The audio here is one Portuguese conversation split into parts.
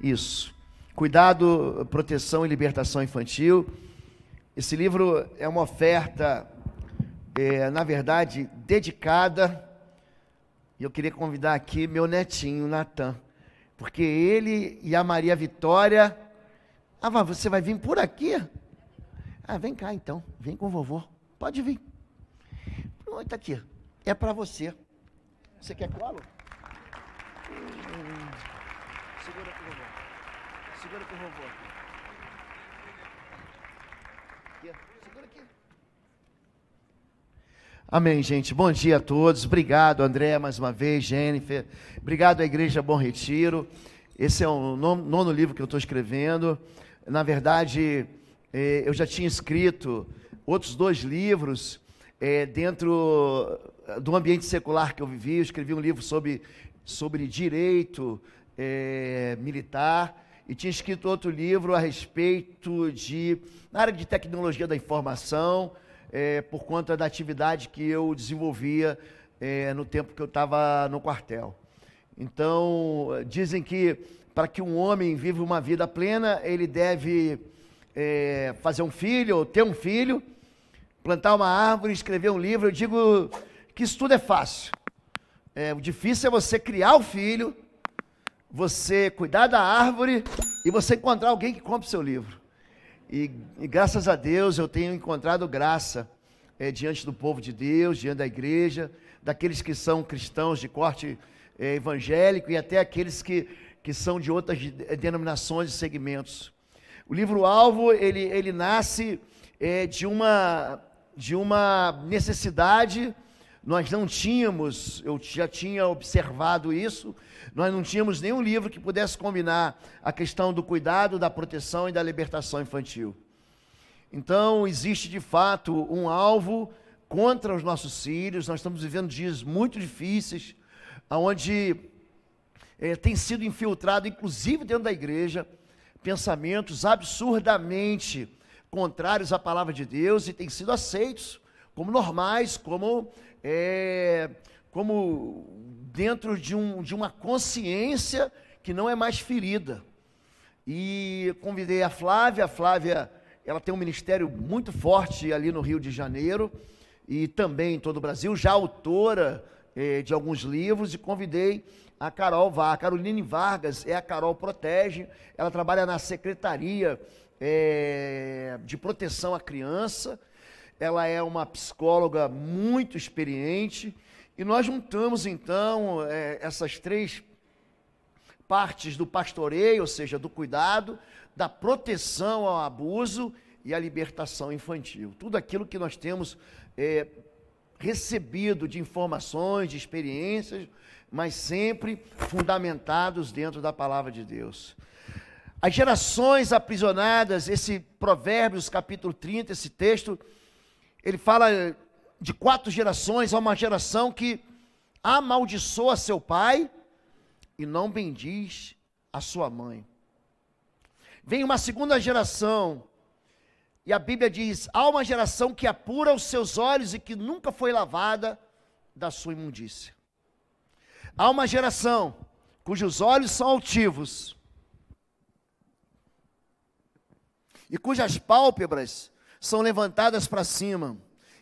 isso. Cuidado, proteção e libertação infantil. Esse livro é uma oferta, é, na verdade, dedicada. E eu queria convidar aqui meu netinho, Natan, porque ele e a Maria Vitória. Ah, mas você vai vir por aqui? Ah, vem cá então, vem com o vovô. Pode vir. Pronto, tá aqui. É para você. Você quer colo? Hum, segura aqui. Segura Aqui, Segura Amém, gente. Bom dia a todos. Obrigado, André, mais uma vez, Jennifer. Obrigado à Igreja Bom Retiro. Esse é o nono livro que eu estou escrevendo. Na verdade, é, eu já tinha escrito outros dois livros é, dentro eh, do ambiente secular que eu vivi. Eu escrevi um livro sobre, sobre direito eh, militar e tinha escrito outro livro a respeito de, na área de tecnologia da informação, é, por conta da atividade que eu desenvolvia é, no tempo que eu estava no quartel. Então, dizem que para que um homem viva uma vida plena, ele deve é, fazer um filho, ou ter um filho, plantar uma árvore, escrever um livro. Eu digo que isso tudo é fácil. É, o difícil é você criar o filho, você cuidar da árvore e você encontrar alguém que compre seu livro. E, e graças a Deus eu tenho encontrado graça é, diante do povo de Deus, diante da igreja, daqueles que são cristãos de corte é, evangélico e até aqueles que, que são de outras eh, denominações e segmentos. O livro Alvo, ele, ele nasce é, de, uma, de uma necessidade, nós não tínhamos, eu já tinha observado isso, nós não tínhamos nenhum livro que pudesse combinar a questão do cuidado, da proteção e da libertação infantil. Então, existe de fato um alvo contra os nossos filhos. Nós estamos vivendo dias muito difíceis, onde é, eh, tem sido infiltrado, inclusive dentro da igreja, pensamentos absurdamente contrários à palavra de Deus e têm sido aceitos como normais, como, é, como dentro de, um, de uma consciência que não é mais ferida. E convidei a Flávia, a Flávia, ela tem um ministério muito forte ali no Rio de Janeiro e também em todo o Brasil, já autora eh, de alguns livros, e convidei a Carol Vargas. A Caroline Vargas é a Carol Protege, ela trabalha na Secretaria eh, de Proteção à Criança, ela é uma psicóloga muito experiente e nós juntamos então é, essas três partes do pastoreio, ou seja, do cuidado, da proteção ao abuso e a libertação infantil. Tudo aquilo que nós temos é, recebido de informações, de experiências, mas sempre fundamentados dentro da palavra de Deus. As gerações aprisionadas, esse Provérbios capítulo 30, esse texto, ele fala de quatro gerações a uma geração que amaldiçoa seu pai e não bendiz a sua mãe. Vem uma segunda geração, e a Bíblia diz: há uma geração que apura os seus olhos e que nunca foi lavada da sua imundícia. Há uma geração cujos olhos são altivos e cujas pálpebras são levantadas para cima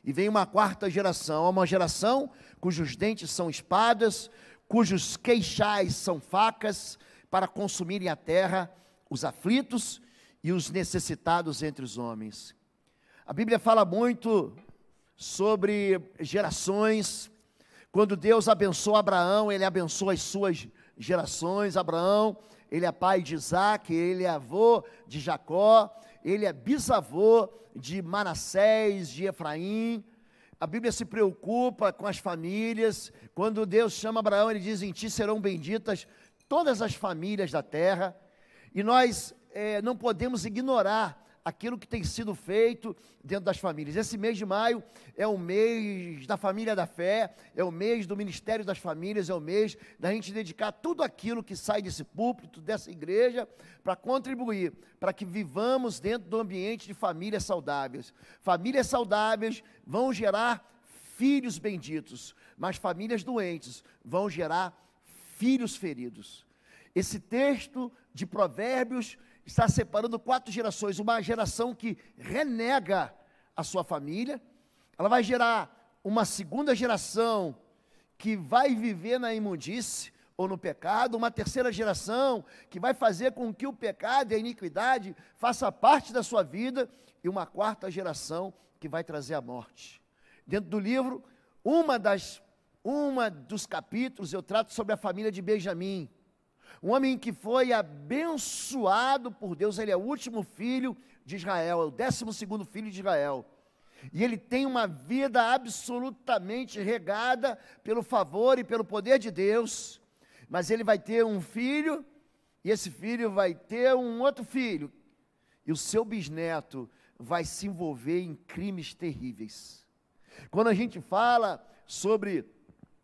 e vem uma quarta geração, uma geração cujos dentes são espadas, cujos queixais são facas, para consumirem a terra os aflitos e os necessitados entre os homens. A Bíblia fala muito sobre gerações. Quando Deus abençoa Abraão, ele abençoa as suas gerações. Abraão, ele é pai de Isaac, ele é avô de Jacó, ele é bisavô de Manassés, de Efraim. A Bíblia se preocupa com as famílias. Quando Deus chama Abraão, ele diz: Em ti serão benditas todas as famílias da terra. E nós é, não podemos ignorar aquilo que tem sido feito dentro das famílias. Esse mês de maio é o mês da família da fé, é o mês do Ministério das Famílias, é o mês da gente dedicar tudo aquilo que sai desse púlpito, dessa igreja, para contribuir, para que vivamos dentro do ambiente de famílias saudáveis. Famílias saudáveis vão gerar filhos benditos, mas famílias doentes vão gerar filhos feridos. Esse texto de Provérbios está separando quatro gerações. Uma geração que renega a sua família, ela vai gerar uma segunda geração que vai viver na imundície ou no pecado, uma terceira geração que vai fazer com que o pecado e a iniquidade faça parte da sua vida, e uma quarta geração que vai trazer a morte. Dentro do livro, uma das uma dos capítulos eu trato sobre a família de Benjamim. Um homem que foi abençoado por Deus, ele é o último filho de Israel, é o décimo segundo filho de Israel. E ele tem uma vida absolutamente regada pelo favor e pelo poder de Deus. Mas ele vai ter um filho, e esse filho vai ter um outro filho. E o seu bisneto vai se envolver em crimes terríveis. Quando a gente fala sobre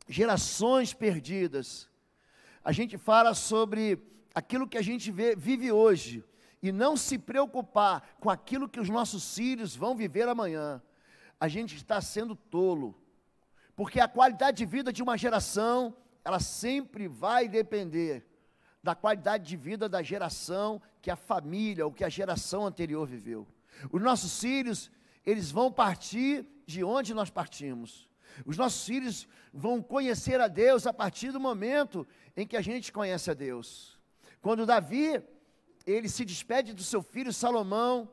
gerações perdidas, a gente fala sobre aquilo que a gente vê, vive hoje e não se preocupar com aquilo que os nossos filhos vão viver amanhã, a gente está sendo tolo. Porque a qualidade de vida de uma geração, ela sempre vai depender da qualidade de vida da geração que a família ou que a geração anterior viveu. Os nossos filhos, eles vão partir de onde nós partimos. Os nossos filhos vão conhecer a Deus a partir do momento em que a gente conhece a Deus. Quando Davi, ele se despede do seu filho Salomão,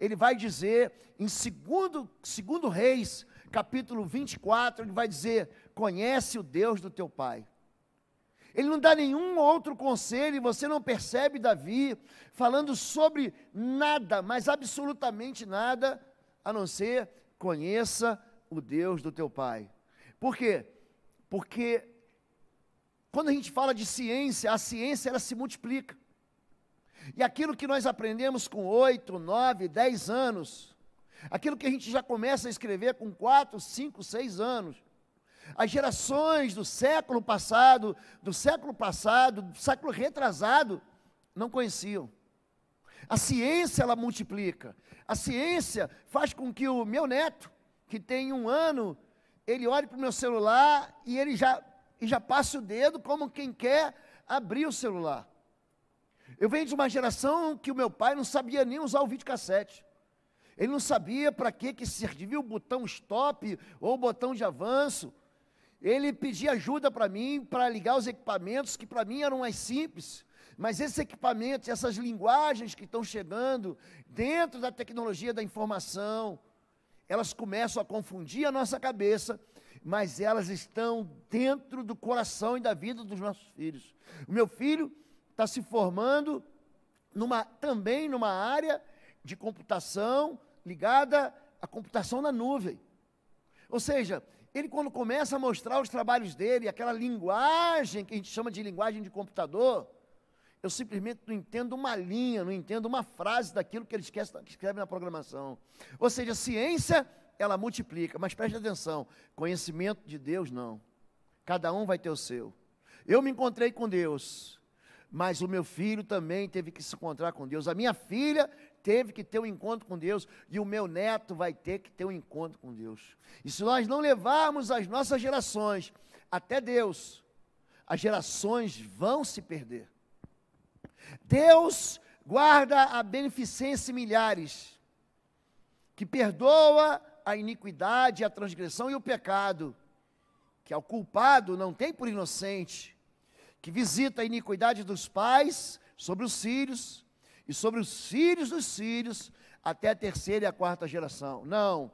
ele vai dizer em segundo, segundo Reis, capítulo 24, ele vai dizer: "Conhece o Deus do teu pai". Ele não dá nenhum outro conselho, e você não percebe Davi falando sobre nada, mas absolutamente nada, a não ser conheça o Deus do teu pai. Por quê? Porque quando a gente fala de ciência, a ciência ela se multiplica. E aquilo que nós aprendemos com oito nove dez anos, aquilo que a gente já começa a escrever com quatro cinco seis anos, as gerações do século passado, do século passado, do século retrasado, não conheciam. A ciência ela multiplica. A ciência faz com que o meu neto que tem um ano, ele olha para o meu celular e ele já, e já passa o dedo como quem quer abrir o celular. Eu venho de uma geração que o meu pai não sabia nem usar o videocassete. Ele não sabia para que, que servia o botão stop ou o botão de avanço. Ele pedia ajuda para mim para ligar os equipamentos que para mim eram mais simples. Mas esses equipamentos, essas linguagens que estão chegando dentro da tecnologia da informação, elas começam a confundir a nossa cabeça, mas elas estão dentro do coração e da vida dos nossos filhos. O meu filho está se formando numa, também numa área de computação ligada à computação na nuvem. Ou seja, ele quando começa a mostrar os trabalhos dele, aquela linguagem que a gente chama de linguagem de computador, eu simplesmente não entendo uma linha, não entendo uma frase daquilo que ele esquece, escreve na programação. Ou seja, ciência, ela multiplica, mas preste atenção: conhecimento de Deus, não. Cada um vai ter o seu. Eu me encontrei com Deus, mas o meu filho também teve que se encontrar com Deus. A minha filha teve que ter um encontro com Deus e o meu neto vai ter que ter um encontro com Deus. E se nós não levarmos as nossas gerações até Deus, as gerações vão se perder. Deus guarda a beneficência em milhares, que perdoa a iniquidade, a transgressão e o pecado, que ao culpado não tem por inocente, que visita a iniquidade dos pais sobre os filhos e sobre os filhos dos filhos até a terceira e a quarta geração. Não.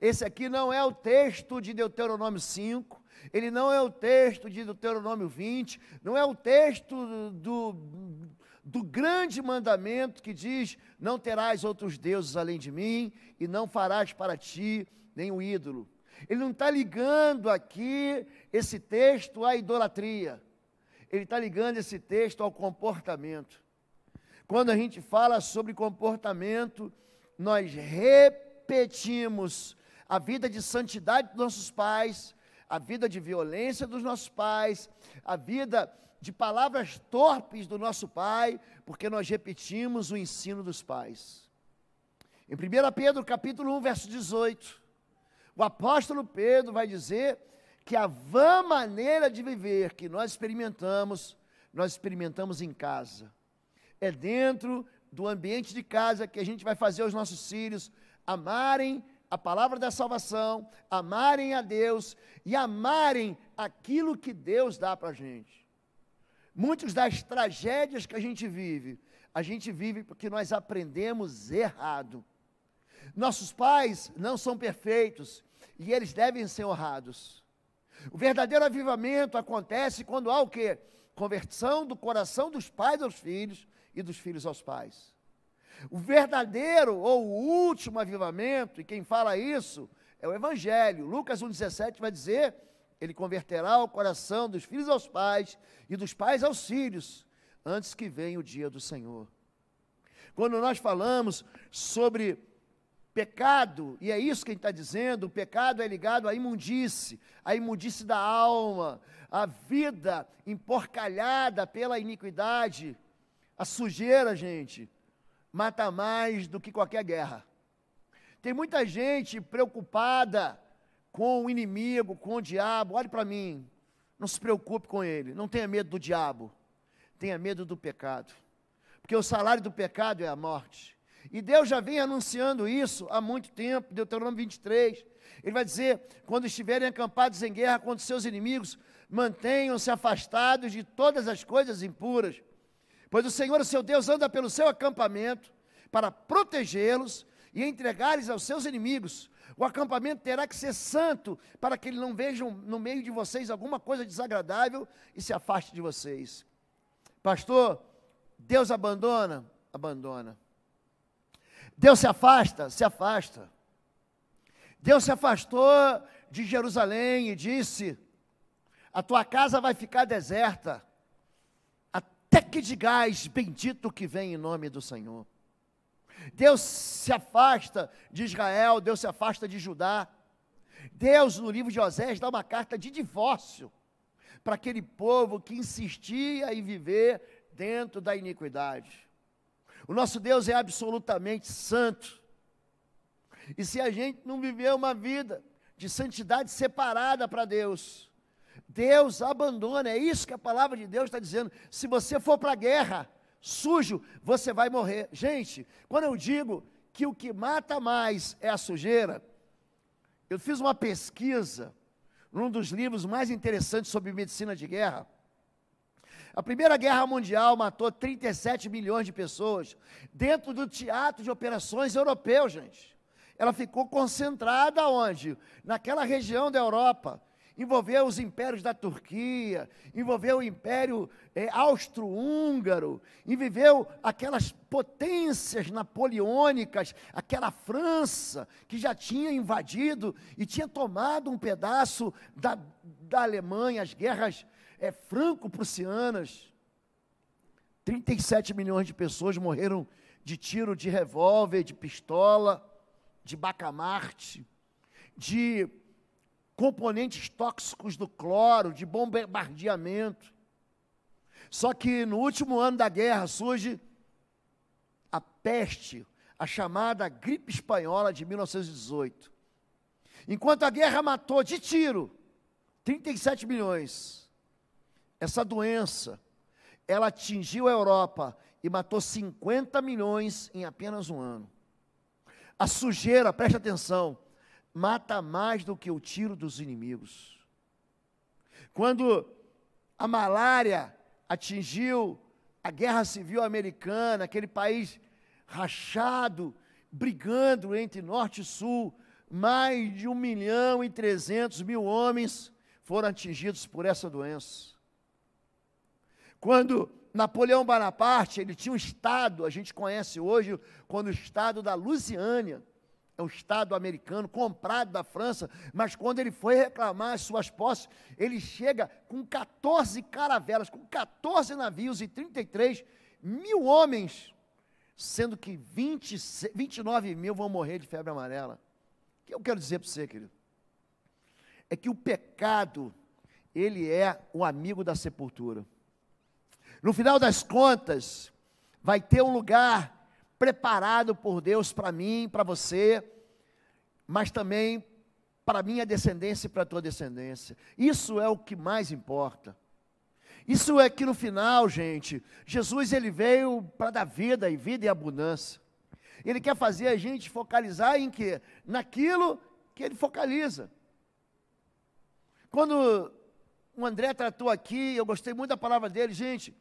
Esse aqui não é o texto de Deuteronômio 5, ele não é o texto de Deuteronômio 20, não é o texto do, do do grande mandamento que diz: Não terás outros deuses além de mim, e não farás para ti nenhum ídolo. Ele não está ligando aqui esse texto à idolatria, ele está ligando esse texto ao comportamento. Quando a gente fala sobre comportamento, nós repetimos a vida de santidade dos nossos pais, a vida de violência dos nossos pais, a vida de palavras torpes do nosso pai, porque nós repetimos o ensino dos pais. Em 1 Pedro capítulo 1, verso 18, o apóstolo Pedro vai dizer que a vã maneira de viver que nós experimentamos, nós experimentamos em casa. É dentro do ambiente de casa que a gente vai fazer os nossos filhos amarem a palavra da salvação, amarem a Deus e amarem aquilo que Deus dá para a gente. Muitas das tragédias que a gente vive, a gente vive porque nós aprendemos errado. Nossos pais não são perfeitos e eles devem ser honrados. O verdadeiro avivamento acontece quando há o quê? Conversão do coração dos pais aos filhos e dos filhos aos pais. O verdadeiro ou o último avivamento, e quem fala isso é o Evangelho. Lucas 1,17 vai dizer ele converterá o coração dos filhos aos pais e dos pais aos filhos, antes que venha o dia do Senhor. Quando nós falamos sobre pecado, e é isso que a gente está dizendo, o pecado é ligado à imundície, à imundície da alma, à vida emporcalhada pela iniquidade, a sujeira, gente, mata mais do que qualquer guerra. Tem muita gente preocupada com o inimigo, com o diabo. Olhe para mim. Não se preocupe com ele. Não tenha medo do diabo. Tenha medo do pecado. Porque o salário do pecado é a morte. E Deus já vem anunciando isso há muito tempo, Deuteronômio 23. Ele vai dizer: quando estiverem acampados em guerra contra seus inimigos, mantenham-se afastados de todas as coisas impuras. Pois o Senhor, o seu Deus, anda pelo seu acampamento para protegê-los e entregá-los aos seus inimigos. O acampamento terá que ser santo para que ele não veja no meio de vocês alguma coisa desagradável e se afaste de vocês. Pastor, Deus abandona? Abandona. Deus se afasta? Se afasta. Deus se afastou de Jerusalém e disse: A tua casa vai ficar deserta, até que digais: Bendito que vem em nome do Senhor. Deus se afasta de Israel, Deus se afasta de Judá. Deus, no livro de Osés, dá uma carta de divórcio para aquele povo que insistia em viver dentro da iniquidade. O nosso Deus é absolutamente santo. E se a gente não viver uma vida de santidade separada para Deus, Deus abandona, é isso que a palavra de Deus está dizendo. Se você for para a guerra, sujo, você vai morrer. Gente, quando eu digo que o que mata mais é a sujeira, eu fiz uma pesquisa num dos livros mais interessantes sobre medicina de guerra. A Primeira Guerra Mundial matou 37 milhões de pessoas dentro do teatro de operações europeu, gente. Ela ficou concentrada onde? Naquela região da Europa envolveu os impérios da Turquia, envolveu o Império é, Austro-Húngaro, envolveu aquelas potências napoleônicas, aquela França que já tinha invadido e tinha tomado um pedaço da, da Alemanha, as guerras é, franco-prussianas. 37 milhões de pessoas morreram de tiro de revólver, de pistola, de bacamarte, de componentes tóxicos do cloro, de bombardeamento. Só que no último ano da guerra surge a peste, a chamada gripe espanhola de 1918. Enquanto a guerra matou de tiro 37 milhões, essa doença ela atingiu a Europa e matou 50 milhões em apenas um ano. A sujeira, preste atenção, mata mais do que o tiro dos inimigos. Quando a malária atingiu a guerra civil americana, aquele país rachado, brigando entre norte e sul, mais de 1 milhão e 300 mil homens foram atingidos por essa doença. Quando Napoleão Bonaparte, ele tinha um estado, a gente conhece hoje, quando o estado da Lusiânia, é um Estado americano, comprado da França, mas quando ele foi reclamar as suas posses, ele chega com 14 caravelas, com 14 navios e 33 mil homens, sendo que 20, 29 mil vão morrer de febre amarela. O que eu quero dizer para você, querido? É que o pecado, ele é o amigo da sepultura. No final das contas, vai ter um lugar preparado por Deus para mim, para você, mas também para minha descendência e para a tua descendência. Isso é o que mais importa. Isso é que no final, gente, Jesus ele veio para dar vida e vida e abundância. Ele quer fazer a gente focalizar em quê? Naquilo que ele focaliza. Quando o André tratou aqui, eu gostei muito da palavra dele, gente.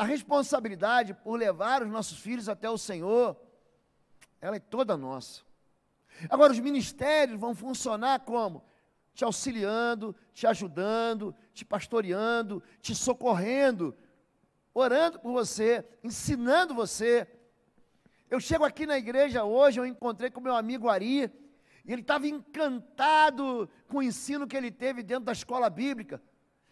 A responsabilidade por levar os nossos filhos até o Senhor, ela é toda nossa. Agora, os ministérios vão funcionar como? Te auxiliando, te ajudando, te pastoreando, te socorrendo, orando por você, ensinando você. Eu chego aqui na igreja hoje, eu encontrei com meu amigo Ari, e ele estava encantado com o ensino que ele teve dentro da escola bíblica,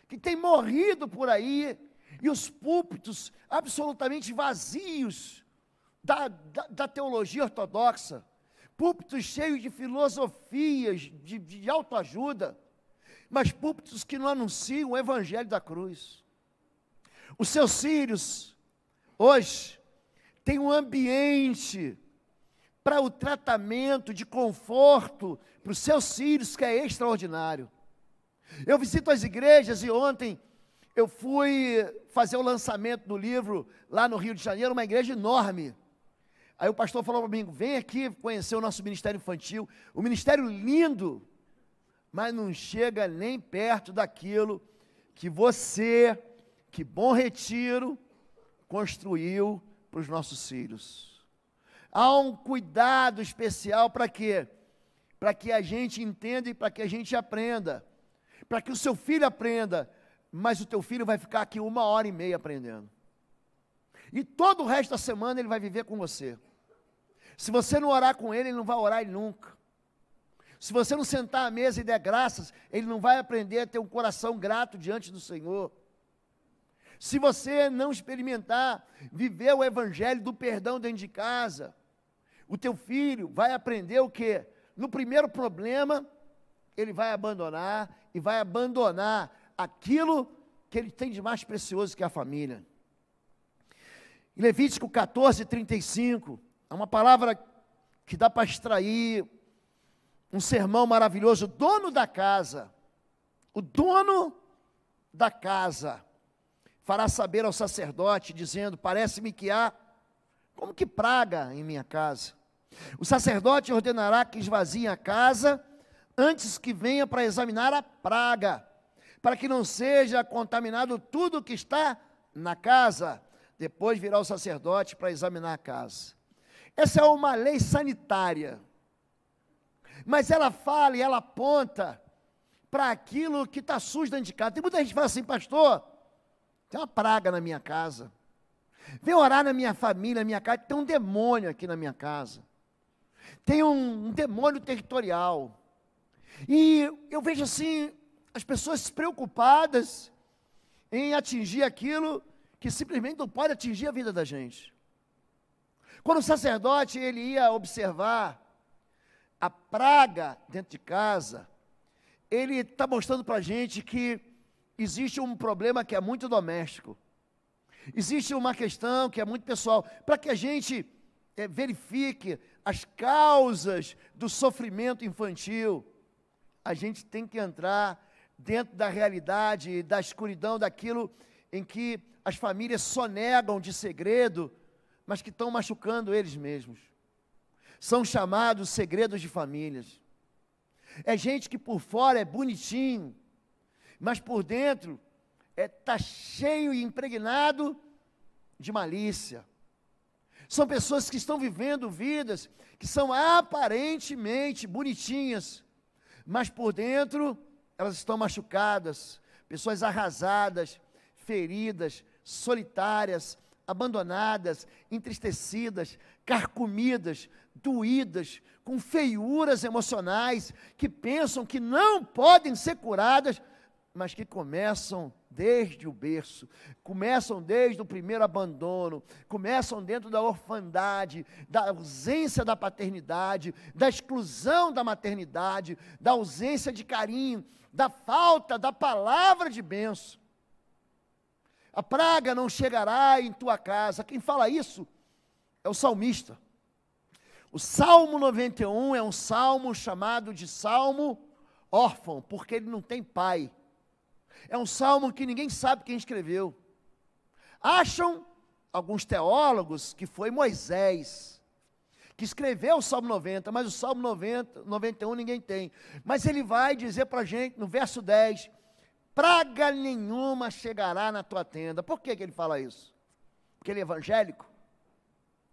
que tem morrido por aí, e os púlpitos absolutamente vazios da, da, da teologia ortodoxa, púlpitos cheios de filosofias, de, de autoajuda, mas púlpitos que não anunciam o evangelho da cruz. Os seus sírios, hoje, têm um ambiente para o tratamento de conforto para os seus sírios que é extraordinário. Eu visito as igrejas e ontem eu fui fazer o lançamento do livro lá no Rio de Janeiro, uma igreja enorme. Aí o pastor falou para mim: vem aqui conhecer o nosso ministério infantil, um ministério lindo, mas não chega nem perto daquilo que você, que bom retiro, construiu para os nossos filhos. Há um cuidado especial para quê? Para que a gente entenda e para que a gente aprenda, para que o seu filho aprenda mas o teu filho vai ficar aqui uma hora e meia aprendendo. E todo o resto da semana ele vai viver com você. Se você não orar com ele, ele não vai orar nunca. Se você não sentar à mesa e der graças, ele não vai aprender a ter um coração grato diante do Senhor. Se você não experimentar viver o evangelho do perdão dentro de casa, o teu filho vai aprender o quê? No primeiro problema, ele vai abandonar e vai abandonar aquilo que ele tem de mais precioso que é a família. Em Levítico 14, 35, é uma palavra que dá para extrair um sermão maravilhoso. O dono da casa, o dono da casa, fará saber ao sacerdote, dizendo: Parece-me que há como que praga em minha casa. O sacerdote ordenará que esvazie a casa antes que venha para examinar a praga para que não seja contaminado tudo que está na casa. Depois virá o sacerdote para examinar a casa. Essa é uma lei sanitária. Mas ela fala e ela aponta para aquilo que está sujo dentro de casa. Tem muita gente que fala assim, pastor, tem uma praga na minha casa. Vem orar na minha família, na minha casa, tem um demônio aqui na minha casa. Tem um, um demônio territorial. E eu vejo assim, as pessoas preocupadas em atingir aquilo que simplesmente não pode atingir a vida da gente. Quando o sacerdote ele ia observar a praga dentro de casa, ele está mostrando para a gente que existe um problema que é muito doméstico. Existe uma questão que é muito pessoal. Para que a gente é, verifique as causas do sofrimento infantil, a gente tem que entrar dentro da realidade, da escuridão, daquilo em que as famílias sonegam de segredo, mas que estão machucando eles mesmos. São chamados segredos de famílias. É gente que por fora é bonitinho, mas por dentro está é, tá cheio e impregnado de malícia. São pessoas que estão vivendo vidas que são aparentemente bonitinhas, mas por dentro elas estão machucadas, pessoas arrasadas, feridas, solitárias, abandonadas, entristecidas, carcomidas, doídas, com feiuras emocionais, que pensam que não podem ser curadas, mas que começam desde o berço, começam desde o primeiro abandono, começam dentro da orfandade, da ausência da paternidade, da exclusão da maternidade, da ausência de carinho, da falta da palavra de benção. A praga não chegará em tua casa. Quem fala isso é o salmista. O Salmo 91 é um salmo chamado de salmo órfão, porque ele não tem pai. É um salmo que ninguém sabe quem escreveu. Acham alguns teólogos que foi Moisés que escreveu o Salmo 90, mas o Salmo 90, 91 ninguém tem. Mas ele vai dizer para a gente, no verso 10, praga nenhuma chegará na tua tenda. Por que, que ele fala isso? Porque ele é evangélico?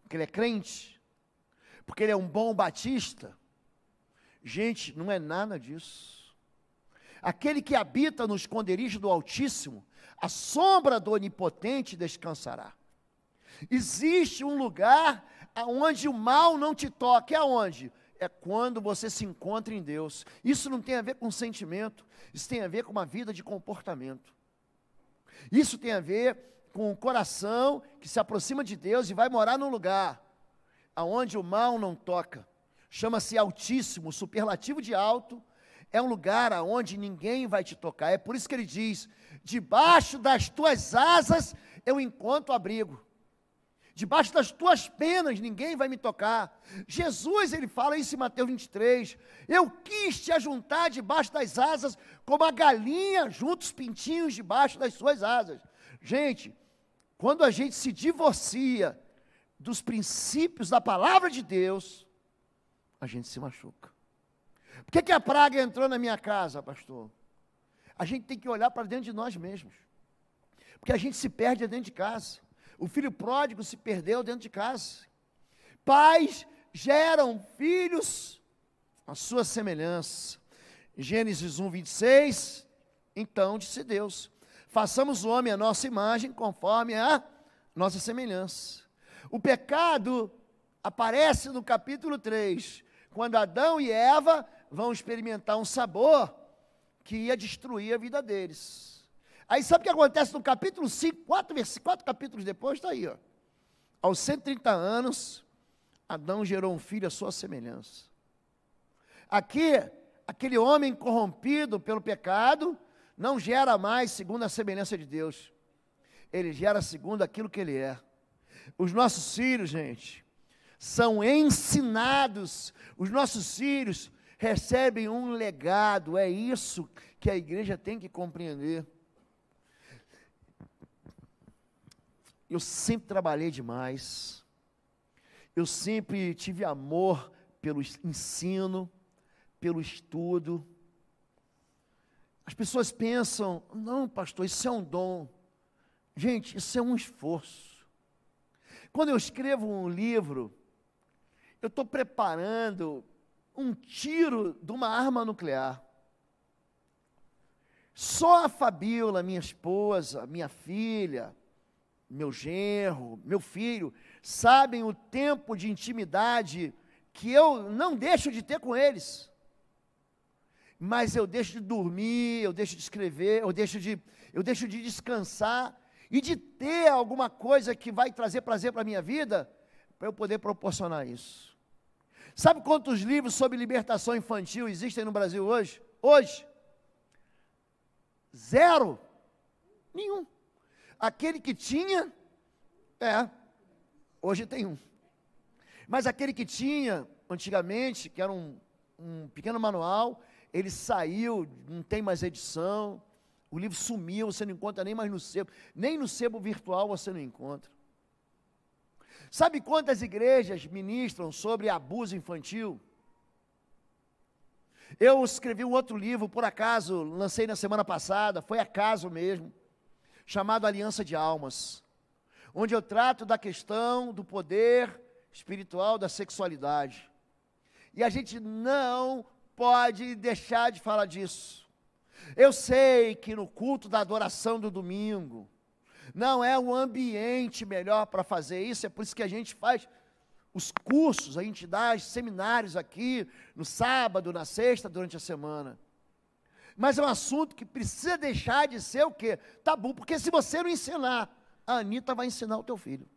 Porque ele é crente? Porque ele é um bom batista? Gente, não é nada disso. Aquele que habita no esconderijo do Altíssimo, a sombra do Onipotente descansará. Existe um lugar Aonde o mal não te toca, é aonde? É quando você se encontra em Deus. Isso não tem a ver com sentimento, isso tem a ver com uma vida de comportamento. Isso tem a ver com o coração que se aproxima de Deus e vai morar num lugar aonde o mal não toca. Chama-se Altíssimo, superlativo de alto. É um lugar aonde ninguém vai te tocar. É por isso que ele diz: debaixo das tuas asas eu encontro abrigo. Debaixo das tuas penas ninguém vai me tocar. Jesus, ele fala isso em Mateus 23. Eu quis te ajuntar debaixo das asas, como a galinha junta os pintinhos debaixo das suas asas. Gente, quando a gente se divorcia dos princípios da palavra de Deus, a gente se machuca. Por que, que a praga entrou na minha casa, pastor? A gente tem que olhar para dentro de nós mesmos. Porque a gente se perde dentro de casa. O filho pródigo se perdeu dentro de casa. Pais geram filhos à sua semelhança. Gênesis 1, 26. Então disse Deus: façamos o homem à nossa imagem, conforme a nossa semelhança. O pecado aparece no capítulo 3, quando Adão e Eva vão experimentar um sabor que ia destruir a vida deles. Aí sabe o que acontece no capítulo 5, 4, quatro capítulos depois, está aí, ó. Aos 130 anos, Adão gerou um filho à sua semelhança. Aqui, aquele homem corrompido pelo pecado, não gera mais segundo a semelhança de Deus. Ele gera segundo aquilo que ele é. Os nossos filhos, gente, são ensinados. Os nossos filhos recebem um legado. É isso que a igreja tem que compreender. eu sempre trabalhei demais, eu sempre tive amor pelo ensino, pelo estudo. As pessoas pensam, não, pastor, isso é um dom. Gente, isso é um esforço. Quando eu escrevo um livro, eu estou preparando um tiro de uma arma nuclear. Só a Fabíola, minha esposa, minha filha, meu genro, meu filho, sabem o tempo de intimidade que eu não deixo de ter com eles. Mas eu deixo de dormir, eu deixo de escrever, eu deixo de, eu deixo de descansar e de ter alguma coisa que vai trazer prazer para a minha vida, para eu poder proporcionar isso. Sabe quantos livros sobre libertação infantil existem no Brasil hoje? Hoje? Zero. Nenhum. Aquele que tinha, é, hoje tem um. Mas aquele que tinha antigamente, que era um, um pequeno manual, ele saiu, não tem mais edição, o livro sumiu, você não encontra nem mais no sebo, nem no sebo virtual você não encontra. Sabe quantas igrejas ministram sobre abuso infantil? Eu escrevi um outro livro, por acaso, lancei na semana passada, foi acaso mesmo chamado Aliança de Almas, onde eu trato da questão do poder espiritual da sexualidade. E a gente não pode deixar de falar disso. Eu sei que no culto da adoração do domingo, não é o ambiente melhor para fazer isso, é por isso que a gente faz os cursos, a gente dá seminários aqui, no sábado, na sexta, durante a semana. Mas é um assunto que precisa deixar de ser o quê? Tabu, porque se você não ensinar, a Anitta vai ensinar o teu filho.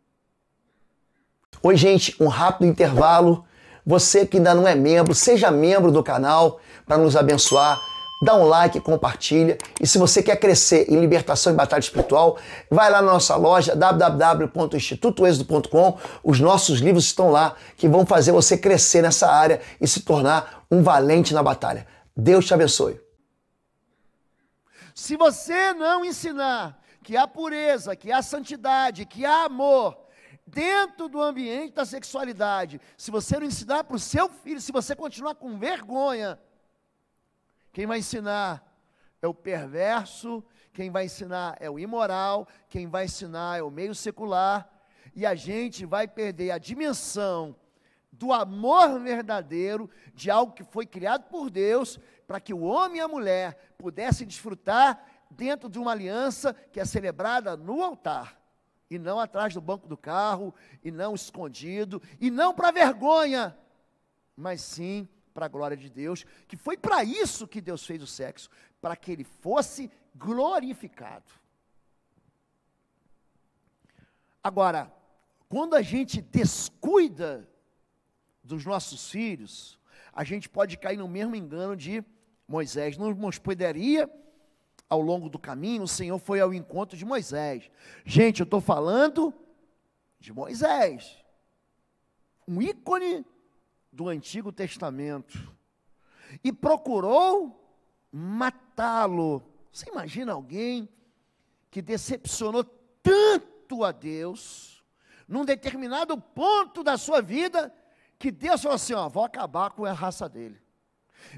Oi, gente, um rápido intervalo. Você que ainda não é membro, seja membro do canal para nos abençoar. Dá um like, compartilha. E se você quer crescer em libertação e batalha espiritual, vai lá na nossa loja www.institutoexodo.com. Os nossos livros estão lá que vão fazer você crescer nessa área e se tornar um valente na batalha. Deus te abençoe. Se você não ensinar que há pureza, que há santidade, que há amor dentro do ambiente da sexualidade, se você não ensinar para o seu filho, se você continuar com vergonha, quem vai ensinar é o perverso, quem vai ensinar é o imoral, quem vai ensinar é o meio secular, e a gente vai perder a dimensão do amor verdadeiro de algo que foi criado por Deus para que o homem e a mulher pudessem desfrutar dentro de uma aliança que é celebrada no altar. E não atrás do banco do carro, e não escondido, e não para vergonha, mas sim para a glória de Deus, que foi para isso que Deus fez o sexo, para que ele fosse glorificado. Agora, quando a gente descuida dos nossos filhos, a gente pode cair no mesmo engano de Moisés não nos poderia, ao longo do caminho, o Senhor foi ao encontro de Moisés. Gente, eu estou falando de Moisés, um ícone do Antigo Testamento, e procurou matá-lo. Você imagina alguém que decepcionou tanto a Deus, num determinado ponto da sua vida, que Deus falou assim: ó, vou acabar com a raça dele.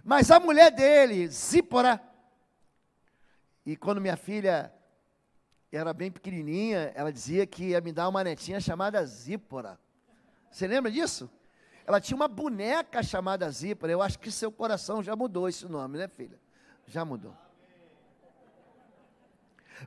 Mas a mulher dele, Zípora, e quando minha filha era bem pequenininha, ela dizia que ia me dar uma netinha chamada Zípora. Você lembra disso? Ela tinha uma boneca chamada Zípora. Eu acho que seu coração já mudou esse nome, né, filha? Já mudou.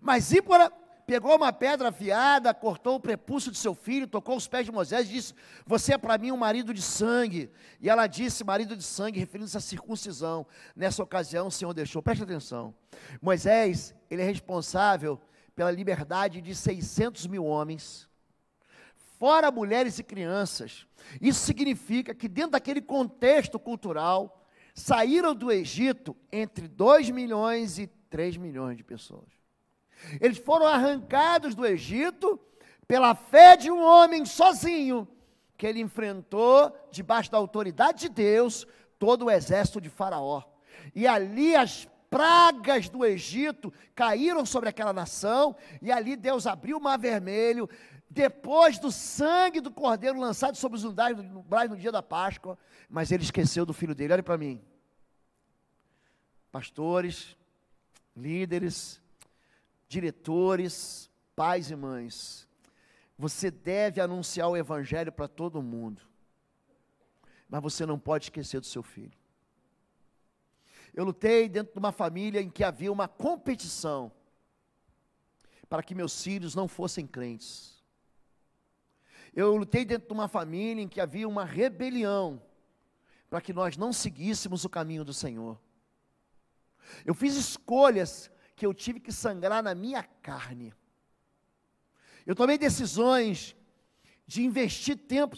Mas Zípora pegou uma pedra afiada, cortou o prepúcio de seu filho, tocou os pés de Moisés e disse: Você é para mim um marido de sangue. E ela disse: Marido de sangue, referindo-se à circuncisão. Nessa ocasião, o Senhor deixou. Preste atenção. Moisés, ele é responsável pela liberdade de 600 mil homens, fora mulheres e crianças. Isso significa que, dentro daquele contexto cultural, saíram do Egito entre 2 milhões e 3 milhões de pessoas. Eles foram arrancados do Egito pela fé de um homem sozinho, que ele enfrentou, debaixo da autoridade de Deus, todo o exército de Faraó. E ali as pragas do Egito caíram sobre aquela nação, e ali Deus abriu o mar vermelho. Depois do sangue do cordeiro lançado sobre os umbrais no dia da Páscoa, mas ele esqueceu do filho dele. Olha para mim, pastores, líderes, diretores, pais e mães, você deve anunciar o Evangelho para todo mundo, mas você não pode esquecer do seu filho. Eu lutei dentro de uma família em que havia uma competição para que meus filhos não fossem crentes. Eu lutei dentro de uma família em que havia uma rebelião para que nós não seguíssemos o caminho do Senhor. Eu fiz escolhas que eu tive que sangrar na minha carne. Eu tomei decisões de investir tempo.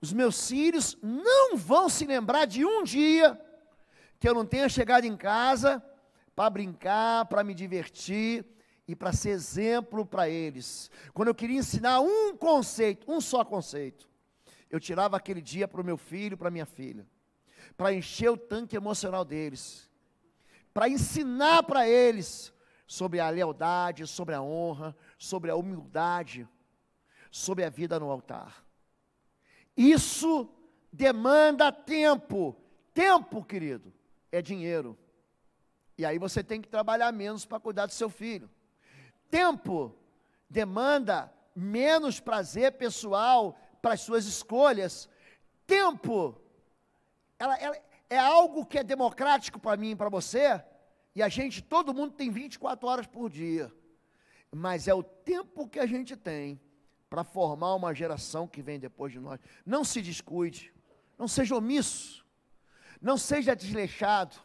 Os meus filhos não vão se lembrar de um dia que eu não tenha chegado em casa para brincar, para me divertir e para ser exemplo para eles. Quando eu queria ensinar um conceito, um só conceito, eu tirava aquele dia para o meu filho, para minha filha, para encher o tanque emocional deles, para ensinar para eles sobre a lealdade, sobre a honra, sobre a humildade, sobre a vida no altar. Isso demanda tempo. Tempo, querido, é dinheiro. E aí você tem que trabalhar menos para cuidar do seu filho. Tempo demanda menos prazer pessoal para as suas escolhas. Tempo ela, ela é algo que é democrático para mim e para você, e a gente, todo mundo tem 24 horas por dia. Mas é o tempo que a gente tem para formar uma geração que vem depois de nós. Não se descuide, não seja omisso, não seja desleixado,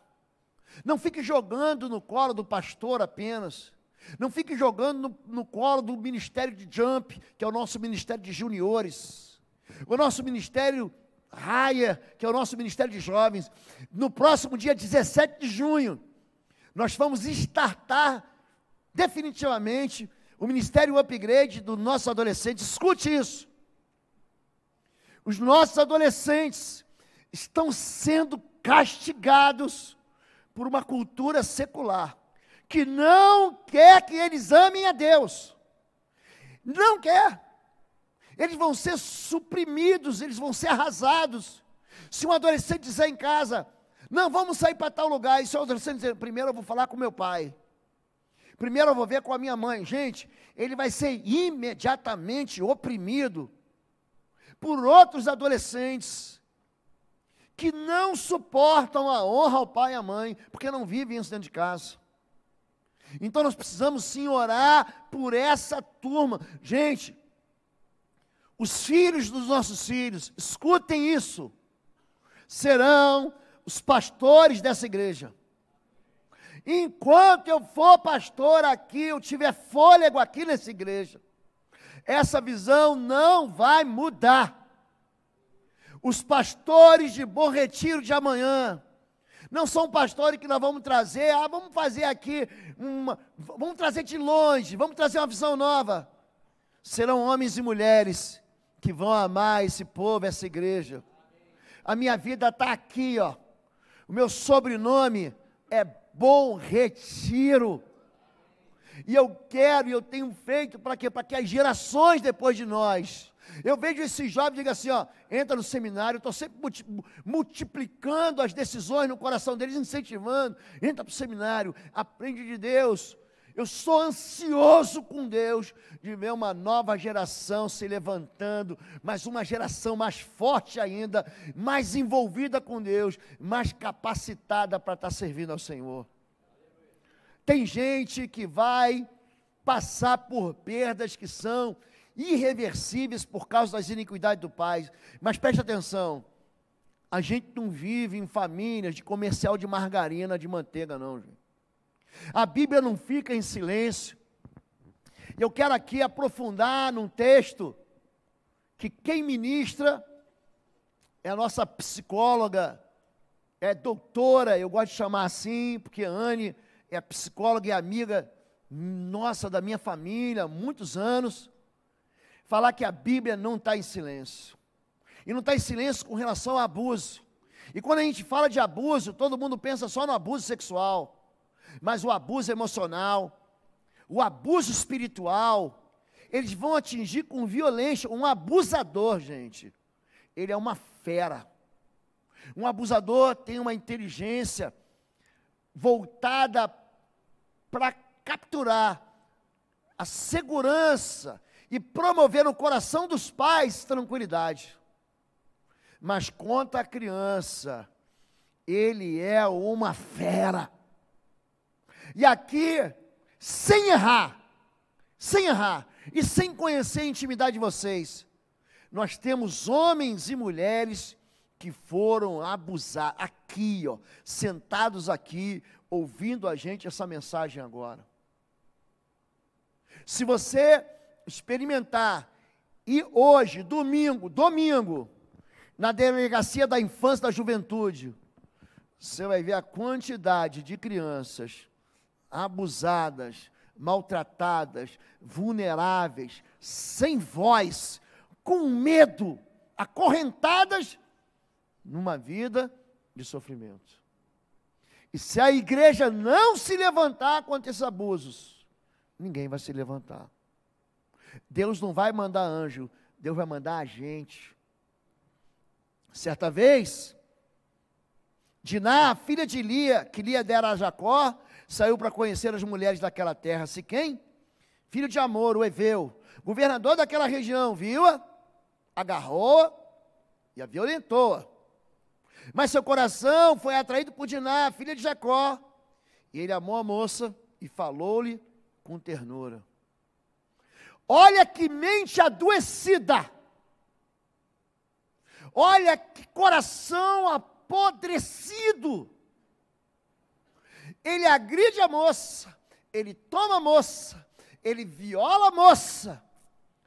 não fique jogando no colo do pastor apenas, não fique jogando no, no colo do ministério de jump, que é o nosso ministério de juniores, o nosso ministério raia, que é o nosso ministério de jovens. No próximo dia 17 de junho, nós vamos startar definitivamente o Ministério Upgrade do nosso adolescente. Escute isso. Os nossos adolescentes estão sendo castigados por uma cultura secular que não quer que eles amem a Deus. Não quer. Eles vão ser suprimidos, eles vão ser arrasados. Se um adolescente dizer em casa, não, vamos sair para tal lugar. E só os adolescentes primeiro eu vou falar com meu pai. Primeiro eu vou ver com a minha mãe. Gente, ele vai ser imediatamente oprimido por outros adolescentes que não suportam a honra ao pai e à mãe, porque não vivem isso dentro de casa. Então nós precisamos sim orar por essa turma. Gente, os filhos dos nossos filhos, escutem isso, serão os pastores dessa igreja. Enquanto eu for pastor aqui, eu tiver fôlego aqui nessa igreja, essa visão não vai mudar. Os pastores de Bom Retiro de amanhã, não são pastores que nós vamos trazer, ah, vamos fazer aqui, uma, vamos trazer de longe, vamos trazer uma visão nova. Serão homens e mulheres que vão amar esse povo, essa igreja. A minha vida está aqui, ó o meu sobrenome é Bom Retiro. E eu quero, e eu tenho feito para quê? Para que as gerações depois de nós. Eu vejo esses jovens diga assim, ó, entra no seminário, estou sempre multi multiplicando as decisões no coração deles, incentivando, entra para o seminário, aprende de Deus, eu sou ansioso com Deus de ver uma nova geração se levantando, mas uma geração mais forte ainda, mais envolvida com Deus, mais capacitada para estar servindo ao Senhor. Tem gente que vai passar por perdas que são irreversíveis por causa das iniquidades do pai, mas preste atenção. A gente não vive em famílias de comercial de margarina, de manteiga, não, gente. A Bíblia não fica em silêncio. Eu quero aqui aprofundar num texto que quem ministra é a nossa psicóloga, é doutora, eu gosto de chamar assim, porque a Anne é psicóloga e amiga nossa, da minha família, há muitos anos. Falar que a Bíblia não está em silêncio. E não está em silêncio com relação ao abuso. E quando a gente fala de abuso, todo mundo pensa só no abuso sexual. Mas o abuso emocional, o abuso espiritual, eles vão atingir com violência um abusador, gente. Ele é uma fera. Um abusador tem uma inteligência voltada para capturar a segurança e promover no coração dos pais tranquilidade. Mas conta a criança, ele é uma fera. E aqui, sem errar, sem errar e sem conhecer a intimidade de vocês, nós temos homens e mulheres que foram abusar aqui, ó, sentados aqui, ouvindo a gente essa mensagem agora. Se você experimentar e hoje, domingo, domingo, na delegacia da infância e da juventude, você vai ver a quantidade de crianças abusadas, maltratadas, vulneráveis, sem voz, com medo, acorrentadas numa vida de sofrimento. E se a igreja não se levantar contra esses abusos, ninguém vai se levantar. Deus não vai mandar anjo, Deus vai mandar a gente. Certa vez, Diná, filha de Lia, que Lia dera a Jacó, saiu para conhecer as mulheres daquela terra. Siquém, filho de Amor, o Eveu, governador daquela região, viu-a, agarrou-a e a violentou-a. Mas seu coração foi atraído por Diná, filha de Jacó, e ele amou a moça e falou-lhe com ternura. Olha que mente adoecida! Olha que coração apodrecido! ele agride a moça, ele toma a moça, ele viola a moça,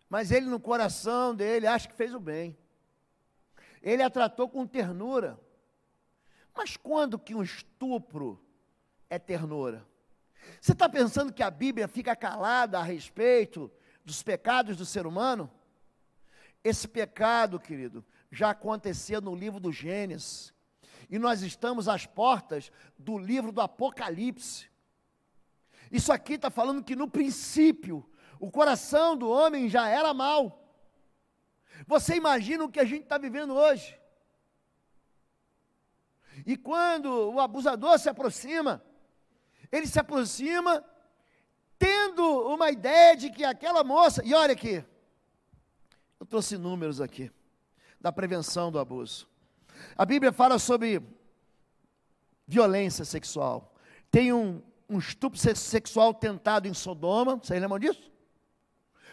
mas ele no coração dele acha que fez o bem. Ele a tratou com ternura. Mas quando que um estupro é ternura? Você está pensando que a Bíblia fica calada a respeito dos pecados do ser humano? Esse pecado, querido, já acontecia no livro do Gênesis, e nós estamos às portas do livro do Apocalipse. Isso aqui está falando que no princípio o coração do homem já era mal. Você imagina o que a gente está vivendo hoje? E quando o abusador se aproxima, ele se aproxima tendo uma ideia de que aquela moça, e olha aqui, eu trouxe números aqui da prevenção do abuso. A Bíblia fala sobre violência sexual. Tem um, um estupro sexual tentado em Sodoma, vocês lembram disso?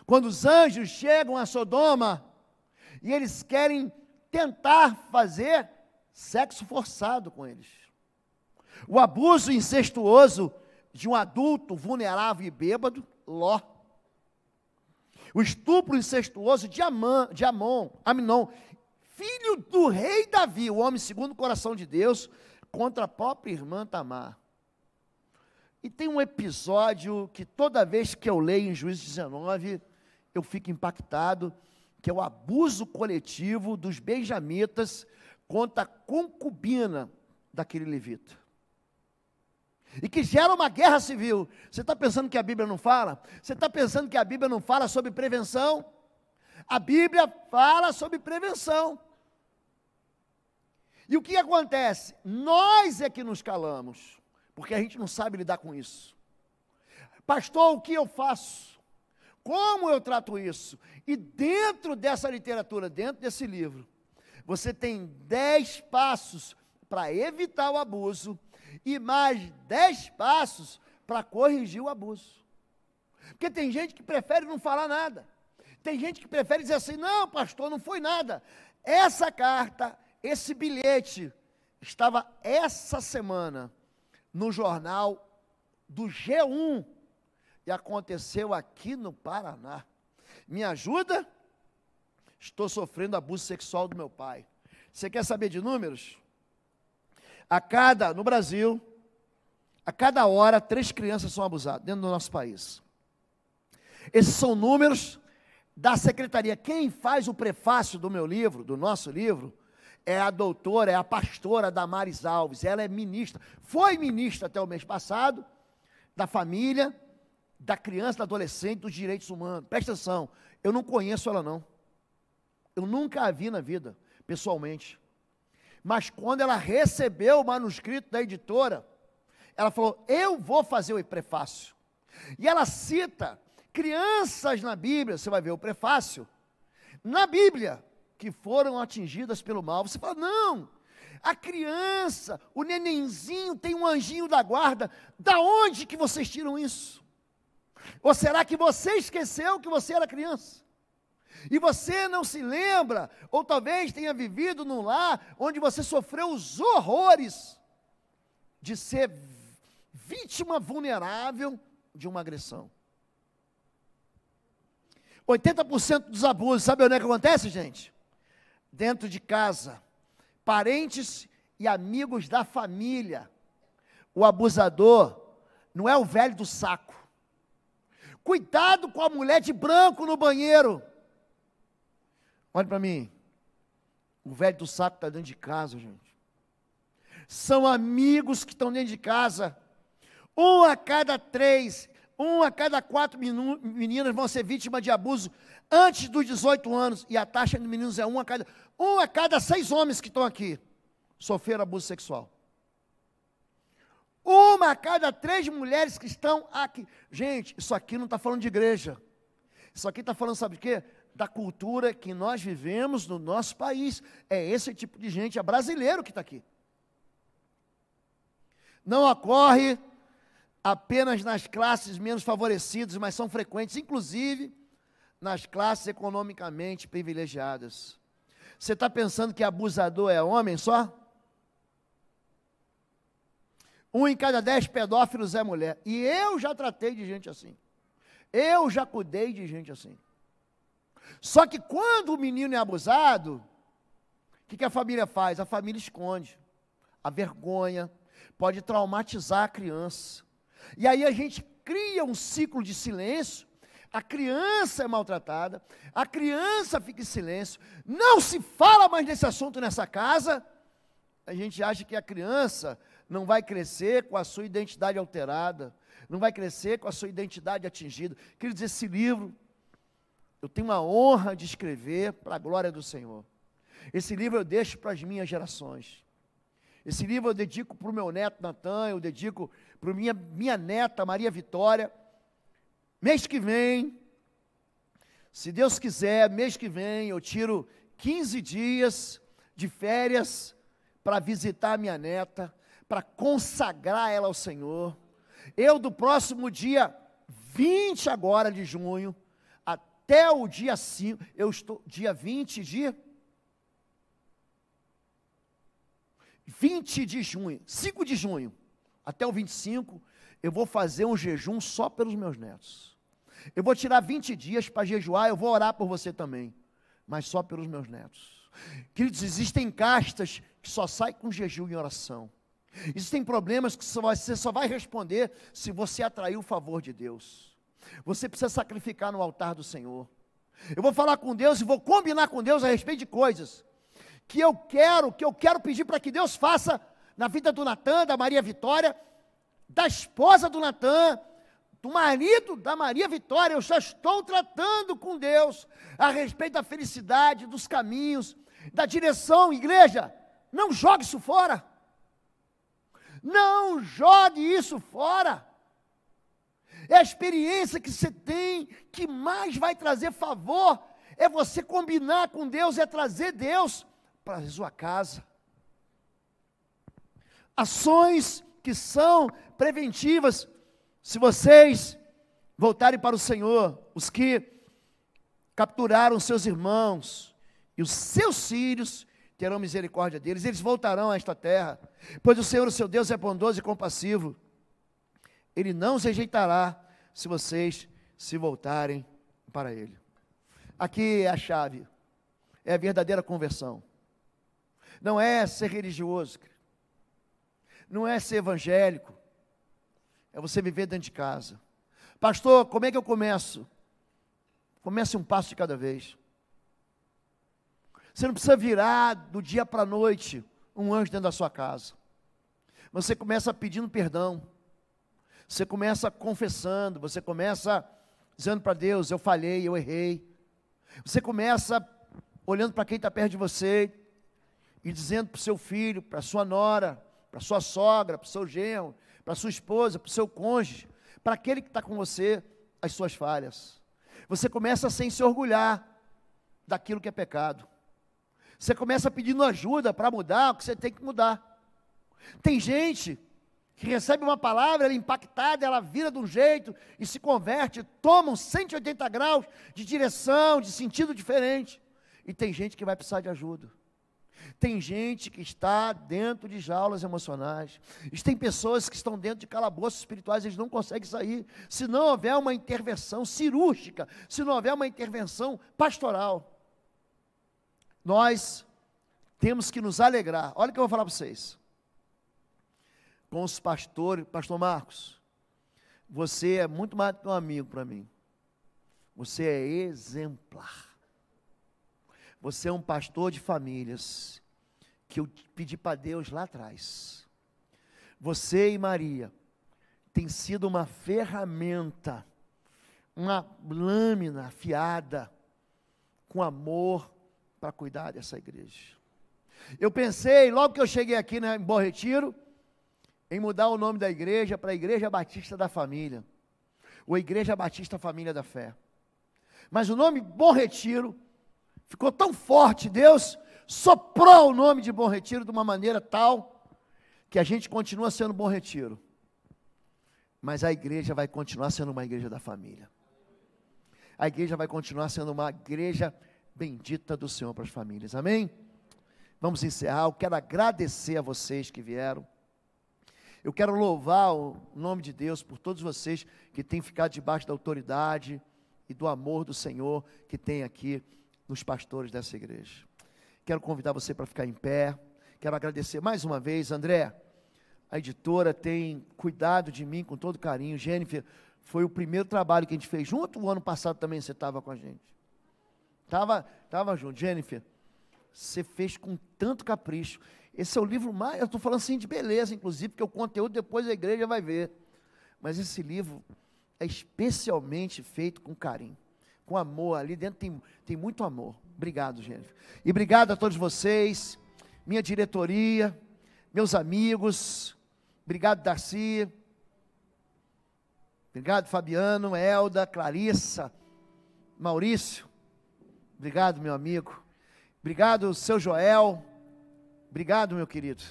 Quando os anjos chegam a Sodoma e eles querem tentar fazer sexo forçado com eles. O abuso incestuoso de um adulto vulnerável e bêbado, Ló. O estupro incestuoso de, Amã, de Amon, Aminon filho do rei Davi, o homem segundo o coração de Deus, contra a própria irmã Tamar. E tem um episódio que toda vez que eu leio em Juízes 19, eu fico impactado, que é o abuso coletivo dos benjamitas contra a concubina daquele levita. E que gera uma guerra civil. Você está pensando que a Bíblia não fala? Você está pensando que a Bíblia não fala sobre prevenção? A Bíblia fala sobre prevenção. E o que acontece? Nós é que nos calamos, porque a gente não sabe lidar com isso. Pastor, o que eu faço? Como eu trato isso? E dentro dessa literatura, dentro desse livro, você tem dez passos para evitar o abuso e mais dez passos para corrigir o abuso. Porque tem gente que prefere não falar nada. Tem gente que prefere dizer assim: não, pastor, não foi nada. Essa carta esse bilhete estava essa semana no jornal do G1 e aconteceu aqui no Paraná. Me ajuda? Estou sofrendo abuso sexual do meu pai. Você quer saber de números? A cada, no Brasil, a cada hora, três crianças são abusadas dentro do nosso país. Esses são números da secretaria. Quem faz o prefácio do meu livro, do nosso livro, é a doutora, é a pastora Damares Alves. Ela é ministra, foi ministra até o mês passado, da família, da criança, da adolescente, dos direitos humanos. Presta atenção, eu não conheço ela não. Eu nunca a vi na vida, pessoalmente. Mas quando ela recebeu o manuscrito da editora, ela falou: Eu vou fazer o prefácio. E ela cita crianças na Bíblia, você vai ver o prefácio, na Bíblia que foram atingidas pelo mal. Você fala, não, a criança, o nenenzinho tem um anjinho da guarda. Da onde que vocês tiram isso? Ou será que você esqueceu que você era criança? E você não se lembra, ou talvez tenha vivido num lar onde você sofreu os horrores de ser vítima vulnerável de uma agressão. 80% dos abusos, sabe onde é que acontece, gente? dentro de casa, parentes e amigos da família. O abusador não é o velho do saco. Cuidado com a mulher de branco no banheiro. Olha para mim. O velho do saco está dentro de casa, gente. São amigos que estão dentro de casa. Um a cada três, um a cada quatro meninas vão ser vítima de abuso antes dos 18 anos. E a taxa de meninos é um a cada. Um a cada seis homens que estão aqui sofreram abuso sexual. Uma a cada três mulheres que estão aqui. Gente, isso aqui não está falando de igreja. Isso aqui está falando, sabe o quê? Da cultura que nós vivemos no nosso país. É esse tipo de gente, é brasileiro que está aqui. Não ocorre apenas nas classes menos favorecidas, mas são frequentes, inclusive nas classes economicamente privilegiadas. Você está pensando que abusador é homem só? Um em cada dez pedófilos é mulher. E eu já tratei de gente assim. Eu já cuidei de gente assim. Só que quando o menino é abusado, o que, que a família faz? A família esconde. A vergonha pode traumatizar a criança. E aí a gente cria um ciclo de silêncio a criança é maltratada, a criança fica em silêncio, não se fala mais desse assunto nessa casa. A gente acha que a criança não vai crescer com a sua identidade alterada, não vai crescer com a sua identidade atingida. Quero dizer, esse livro, eu tenho uma honra de escrever para a glória do Senhor. Esse livro eu deixo para as minhas gerações. Esse livro eu dedico para o meu neto Natan, eu dedico para minha, minha neta Maria Vitória, Mês que vem, se Deus quiser, mês que vem eu tiro 15 dias de férias para visitar minha neta, para consagrar ela ao Senhor. Eu, do próximo dia 20 agora de junho, até o dia 5, eu estou, dia 20 de. 20 de junho, 5 de junho, até o 25, eu vou fazer um jejum só pelos meus netos. Eu vou tirar 20 dias para jejuar, eu vou orar por você também, mas só pelos meus netos. Queridos, existem castas que só saem com jejum e oração. Existem problemas que você só vai responder se você atrair o favor de Deus. Você precisa sacrificar no altar do Senhor. Eu vou falar com Deus e vou combinar com Deus a respeito de coisas que eu quero, que eu quero pedir para que Deus faça na vida do Natan, da Maria Vitória, da esposa do Natan, do marido da Maria Vitória, eu já estou tratando com Deus a respeito da felicidade, dos caminhos, da direção. Igreja, não jogue isso fora. Não jogue isso fora. É a experiência que você tem que mais vai trazer favor. É você combinar com Deus, é trazer Deus para a sua casa. Ações que são preventivas se vocês voltarem para o Senhor, os que capturaram seus irmãos e os seus filhos terão misericórdia deles, eles voltarão a esta terra, pois o Senhor, o seu Deus, é bondoso e compassivo. Ele não os rejeitará se vocês se voltarem para Ele. Aqui é a chave, é a verdadeira conversão. Não é ser religioso, não é ser evangélico, é você viver dentro de casa. Pastor, como é que eu começo? Comece um passo de cada vez. Você não precisa virar do dia para a noite um anjo dentro da sua casa. Você começa pedindo perdão. Você começa confessando, você começa dizendo para Deus, eu falhei, eu errei. Você começa olhando para quem está perto de você e dizendo para o seu filho, para sua nora, para sua sogra, para o seu genro, para sua esposa, para o seu cônjuge, para aquele que está com você, as suas falhas. Você começa sem se orgulhar daquilo que é pecado. Você começa pedindo ajuda para mudar o que você tem que mudar. Tem gente que recebe uma palavra, ela é impactada, ela vira de um jeito e se converte, toma uns 180 graus de direção, de sentido diferente. E tem gente que vai precisar de ajuda. Tem gente que está dentro de jaulas emocionais. Tem pessoas que estão dentro de calabouços espirituais, eles não conseguem sair. Se não houver uma intervenção cirúrgica, se não houver uma intervenção pastoral, nós temos que nos alegrar. Olha o que eu vou falar para vocês. Com os pastores, pastor Marcos, você é muito mais do que um amigo para mim. Você é exemplar. Você é um pastor de famílias que eu pedi para Deus lá atrás. Você e Maria têm sido uma ferramenta, uma lâmina afiada com amor para cuidar dessa igreja. Eu pensei, logo que eu cheguei aqui né, em Bom Retiro, em mudar o nome da igreja para a Igreja Batista da Família, ou Igreja Batista Família da Fé. Mas o nome Bom Retiro ficou tão forte, Deus soprou o nome de Bom Retiro de uma maneira tal que a gente continua sendo Bom Retiro. Mas a igreja vai continuar sendo uma igreja da família. A igreja vai continuar sendo uma igreja bendita do Senhor para as famílias. Amém? Vamos encerrar. Eu quero agradecer a vocês que vieram. Eu quero louvar o nome de Deus por todos vocês que têm ficado debaixo da autoridade e do amor do Senhor que tem aqui nos pastores dessa igreja. Quero convidar você para ficar em pé. Quero agradecer mais uma vez, André. A editora tem cuidado de mim com todo carinho. Jennifer, foi o primeiro trabalho que a gente fez junto. O ano passado também você estava com a gente. Tava, tava junto. Jennifer, você fez com tanto capricho. Esse é o livro mais. Eu estou falando assim de beleza, inclusive, porque o conteúdo depois a igreja vai ver. Mas esse livro é especialmente feito com carinho com amor. Ali dentro tem, tem muito amor. Obrigado, Jennifer. E obrigado a todos vocês, minha diretoria, meus amigos. Obrigado, Darcy. Obrigado, Fabiano, Elda, Clarissa, Maurício. Obrigado, meu amigo. Obrigado, seu Joel. Obrigado, meu querido.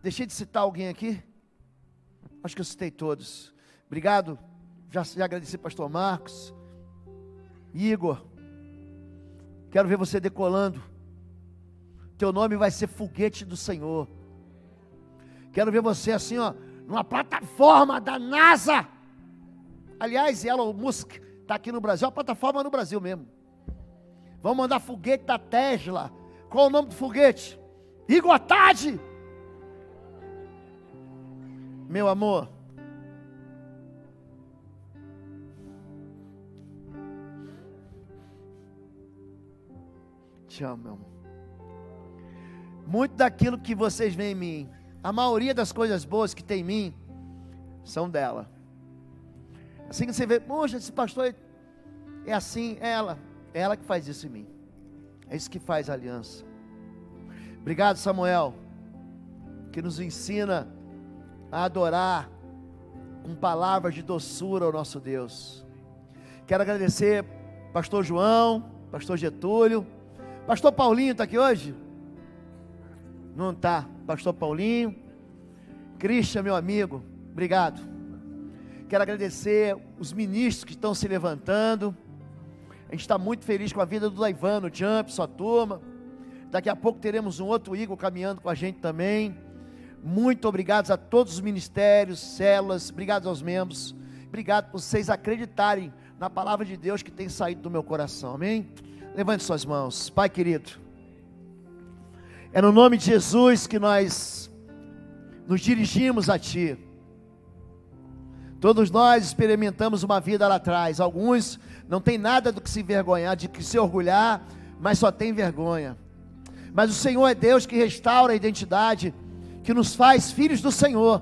Deixei de citar alguém aqui? Acho que eu citei todos. Obrigado. Já, já agradeci, Pastor Marcos. Igor, quero ver você decolando. Teu nome vai ser foguete do Senhor. Quero ver você assim, ó, numa plataforma da NASA. Aliás, Elon Musk está aqui no Brasil, é a plataforma no Brasil mesmo. Vamos mandar foguete da Tesla. Qual o nome do foguete? Igor Igotade. Meu amor, te amo, meu amor. Muito daquilo que vocês veem em mim, a maioria das coisas boas que tem em mim, são dela. Assim que você vê, poxa, esse pastor é assim, é ela, é ela que faz isso em mim. É isso que faz a aliança. Obrigado, Samuel, que nos ensina a adorar com palavras de doçura ao nosso Deus. Quero agradecer, pastor João, pastor Getúlio Pastor Paulinho está aqui hoje? Não está. Pastor Paulinho. Cristian, meu amigo, obrigado. Quero agradecer os ministros que estão se levantando. A gente está muito feliz com a vida do Laivano, Jump, sua turma. Daqui a pouco teremos um outro Igor caminhando com a gente também. Muito obrigado a todos os ministérios, células, obrigado aos membros. Obrigado por vocês acreditarem na palavra de Deus que tem saído do meu coração. Amém? Levante suas mãos, Pai querido. É no nome de Jesus que nós nos dirigimos a Ti. Todos nós experimentamos uma vida lá atrás. Alguns não têm nada do que se envergonhar, de que se orgulhar, mas só tem vergonha. Mas o Senhor é Deus que restaura a identidade, que nos faz filhos do Senhor.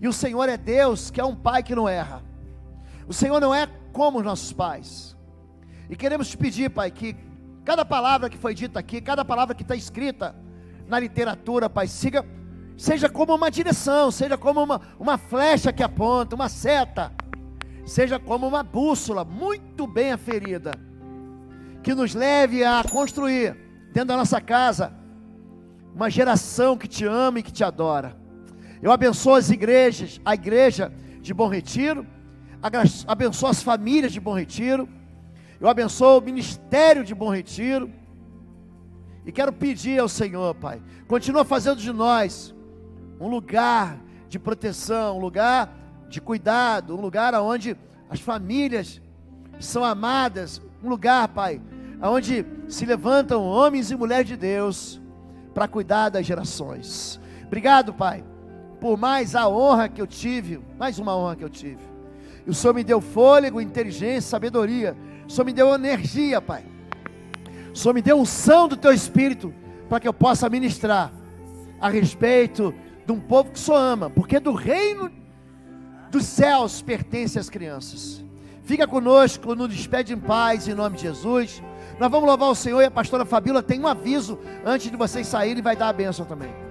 E o Senhor é Deus que é um pai que não erra. O Senhor não é como os nossos pais. E queremos te pedir, Pai, que cada palavra que foi dita aqui, cada palavra que está escrita na literatura, Pai, siga, seja como uma direção, seja como uma, uma flecha que aponta, uma seta, seja como uma bússola muito bem aferida, que nos leve a construir dentro da nossa casa uma geração que te ama e que te adora. Eu abençoo as igrejas, a igreja de Bom Retiro, abençoo as famílias de Bom Retiro, eu abençoo o ministério de Bom Retiro. E quero pedir ao Senhor, Pai, continua fazendo de nós um lugar de proteção, um lugar de cuidado, um lugar onde as famílias são amadas, um lugar, Pai, onde se levantam homens e mulheres de Deus para cuidar das gerações. Obrigado, Pai, por mais a honra que eu tive, mais uma honra que eu tive. E o Senhor me deu fôlego, inteligência, sabedoria só me deu energia, Pai. Só me deu unção do Teu Espírito para que eu possa ministrar a respeito de um povo que só ama, porque do reino dos céus pertence às crianças. Fica conosco, nos despede em paz, em nome de Jesus. Nós vamos louvar o Senhor e a pastora Fabíola tem um aviso antes de vocês saírem e vai dar a benção também.